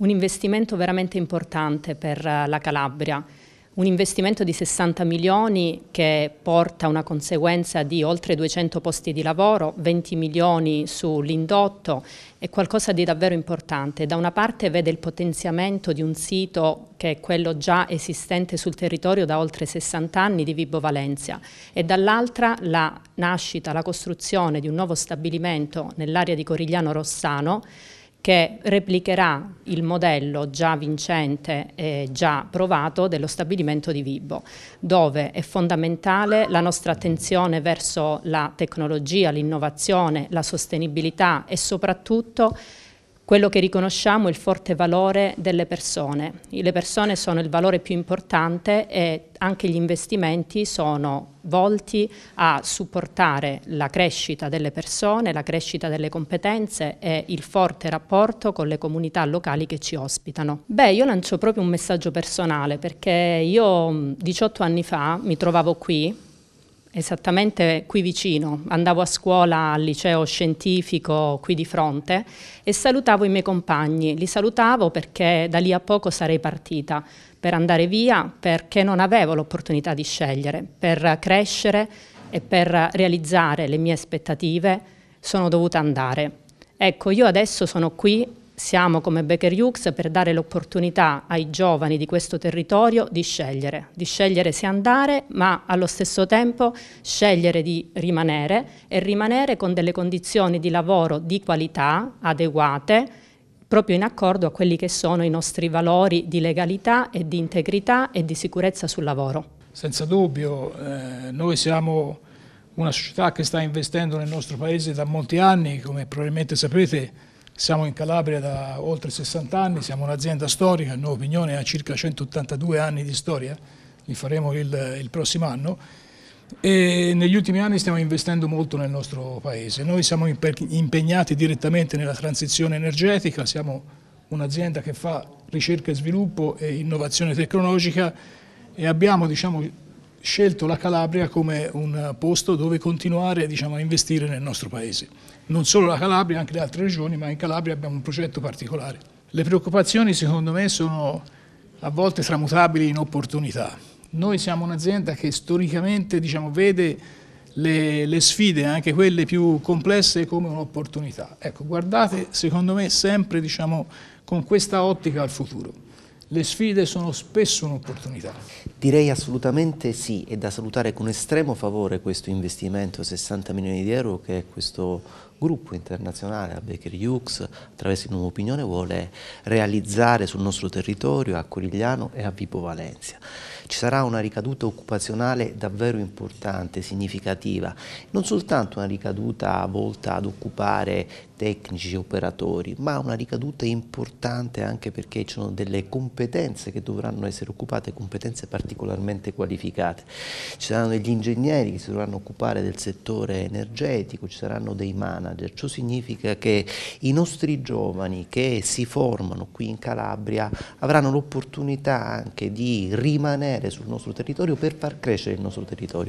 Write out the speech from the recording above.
un investimento veramente importante per eh, la Calabria, un investimento di 60 milioni che porta una conseguenza di oltre 200 posti di lavoro, 20 milioni sull'indotto, è qualcosa di davvero importante. Da una parte vede il potenziamento di un sito che è quello già esistente sul territorio da oltre 60 anni di Vibo Valencia e dall'altra la nascita, la costruzione di un nuovo stabilimento nell'area di Corigliano Rossano che replicherà il modello già vincente e già provato dello stabilimento di Vibo, dove è fondamentale la nostra attenzione verso la tecnologia, l'innovazione, la sostenibilità e soprattutto quello che riconosciamo è il forte valore delle persone. Le persone sono il valore più importante e anche gli investimenti sono volti a supportare la crescita delle persone, la crescita delle competenze e il forte rapporto con le comunità locali che ci ospitano. Beh, io lancio proprio un messaggio personale perché io 18 anni fa mi trovavo qui Esattamente qui vicino, andavo a scuola al liceo scientifico qui di fronte e salutavo i miei compagni, li salutavo perché da lì a poco sarei partita per andare via perché non avevo l'opportunità di scegliere, per crescere e per realizzare le mie aspettative sono dovuta andare. Ecco, io adesso sono qui siamo come Becker Hughes per dare l'opportunità ai giovani di questo territorio di scegliere, di scegliere se andare, ma allo stesso tempo scegliere di rimanere e rimanere con delle condizioni di lavoro di qualità adeguate proprio in accordo a quelli che sono i nostri valori di legalità e di integrità e di sicurezza sul lavoro. Senza dubbio, eh, noi siamo una società che sta investendo nel nostro paese da molti anni, come probabilmente sapete, siamo in Calabria da oltre 60 anni, siamo un'azienda storica, il nuovo Pignone ha circa 182 anni di storia, li faremo il, il prossimo anno e negli ultimi anni stiamo investendo molto nel nostro paese. Noi siamo impegnati direttamente nella transizione energetica, siamo un'azienda che fa ricerca e sviluppo e innovazione tecnologica e abbiamo diciamo, scelto la Calabria come un posto dove continuare diciamo, a investire nel nostro paese. Non solo la Calabria, anche le altre regioni, ma in Calabria abbiamo un progetto particolare. Le preoccupazioni secondo me sono a volte tramutabili in opportunità. Noi siamo un'azienda che storicamente diciamo, vede le, le, sfide, anche quelle più complesse, come un'opportunità. Ecco, guardate secondo me sempre diciamo, con questa ottica al futuro le sfide sono spesso un'opportunità. Direi assolutamente sì, e da salutare con estremo favore questo investimento, 60 milioni di euro, che questo gruppo internazionale, la Baker Hughes, attraverso il Nuovo Opinione, vuole realizzare sul nostro territorio, a Corigliano e a Vipo Valencia. Ci sarà una ricaduta occupazionale davvero importante, significativa, non soltanto una ricaduta volta ad occupare tecnici, operatori, ma una ricaduta importante anche perché ci sono delle competenze che dovranno essere occupate, competenze particolarmente qualificate. Ci saranno degli ingegneri che si dovranno occupare del settore energetico, ci saranno dei manager. Ciò significa che i nostri giovani che si formano qui in Calabria avranno l'opportunità anche di rimanere sul nostro territorio per far crescere il nostro territorio.